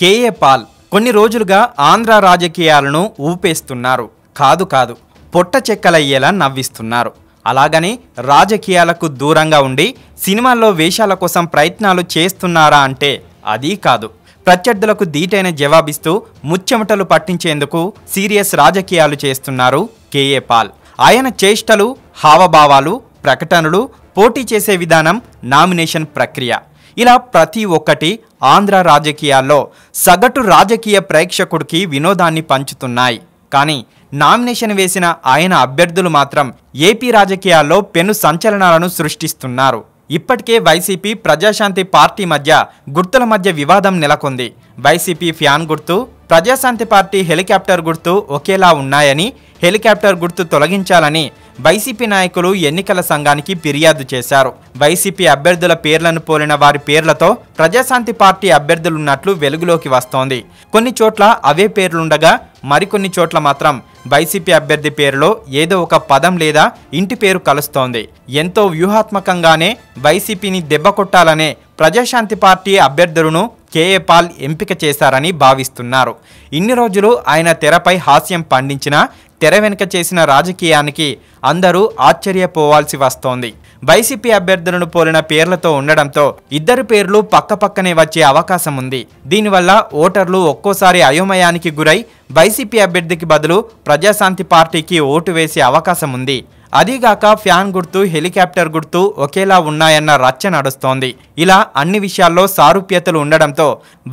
KA Paul కొన్ని రోజులుగా ఆంధ్ర రాజకీయాలను ఊపేస్తున్నారు కాదు కాదు పొట్ట చెక్కలయ్యేలా నవ్విస్తున్నారు అలాగని రాజకీయాలకు దూరంగా ఉండి సినిమాల్లో వేషాల కోసం ప్రయత్నాలు చేస్తున్నారా అంటే అది కాదు ప్రత్యర్థులకు ధీటైన జవాబిస్తూ ముచ్చెమటలు పట్టించేందుకు సీరియస్ రాజకీయాలు చేస్తున్నారు కేఏ పాల్ ఆయన చేష్టలు హావభావాలు ప్రకటనలు పోటీ చేసే విధానం నామినేషన్ ప్రక్రియ ఇలా ప్రతి ఒక్కటి ఆంధ్ర రాజకీయాల్లో సగటు రాజకీయ ప్రేక్షకుడికి వినోదాన్ని పంచుతున్నాయి కానీ నామినేషన్ వేసిన ఆయన అభ్యర్థులు మాత్రం ఏపీ రాజకీయాల్లో పెను సంచలనాలను సృష్టిస్తున్నారు ఇప్పటికే వైసీపీ ప్రజాశాంతి పార్టీ మధ్య గుర్తుల మధ్య వివాదం నెలకొంది వైసీపీ ఫ్యాన్ గుర్తు ప్రజాశాంతి పార్టీ హెలికాప్టర్ గుర్తు ఒకేలా ఉన్నాయని హెలికాప్టర్ గుర్తు తొలగించాలని వైసీపీ నాయకులు ఎన్నికల సంఘానికి ఫిర్యాదు చేశారు వైసీపీ అభ్యర్థుల పేర్లను పోలిన వారి పేర్లతో ప్రజాశాంతి పార్టీ అభ్యర్థులున్నట్లు వెలుగులోకి వస్తోంది కొన్ని చోట్ల అవే పేర్లుండగా మరికొన్ని చోట్ల మాత్రం వైసీపీ అభ్యర్థి పేరులో ఏదో ఒక పదం లేదా ఇంటి పేరు కలుస్తోంది ఎంతో వ్యూహాత్మకంగానే వైసీపీని దెబ్బకొట్టాలనే ప్రజాశాంతి పార్టీ అభ్యర్థులను కేఏ పాల్ ఎంపిక చేశారని భావిస్తున్నారు ఇన్ని రోజులు ఆయన తెరపై హాస్యం పండించినా తెర వెనుక చేసిన రాజకీయానికి అందరూ ఆశ్చర్యపోవాల్సి వస్తోంది వైసీపీ అభ్యర్థులను పోలిన పేర్లతో ఉండడంతో ఇద్దరు పేర్లు పక్కపక్కనే వచ్చే అవకాశం ఉంది దీనివల్ల ఓటర్లు ఒక్కోసారి అయోమయానికి గురై వైసీపీ అభ్యర్థికి బదులు ప్రజాశాంతి పార్టీకి ఓటు వేసే అవకాశం ఉంది అదీగాక ఫ్యాన్ గుర్తు హెలికాప్టర్ గుర్తు ఒకేలా ఉన్నాయన్న రచ్చ నడుస్తోంది ఇలా అన్ని విషయాల్లో సారూప్యతలు ఉండడంతో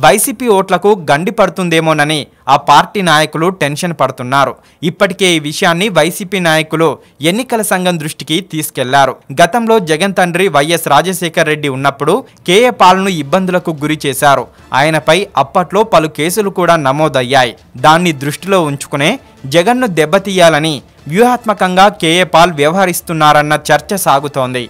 వైసీపీ ఓట్లకు గండి పడుతుందేమోనని ఆ పార్టీ నాయకులు టెన్షన్ పడుతున్నారు ఇప్పటికే ఈ విషయాన్ని వైసీపీ నాయకులు ఎన్నికల సంఘం దృష్టికి తీసుకెళ్లారు గతంలో జగన్ తండ్రి వైఎస్ రాజశేఖర్ రెడ్డి ఉన్నప్పుడు కేఏ పాలను ఇబ్బందులకు గురి చేశారు ఆయనపై అప్పట్లో పలు కేసులు కూడా నమోదయ్యాయి దాన్ని దృష్టిలో ఉంచుకునే జగన్ను దెబ్బతీయాలని వ్యూహాత్మకంగా కేఏ పాల్ వ్యవహరిస్తున్నారన్న చర్చ సాగుతోంది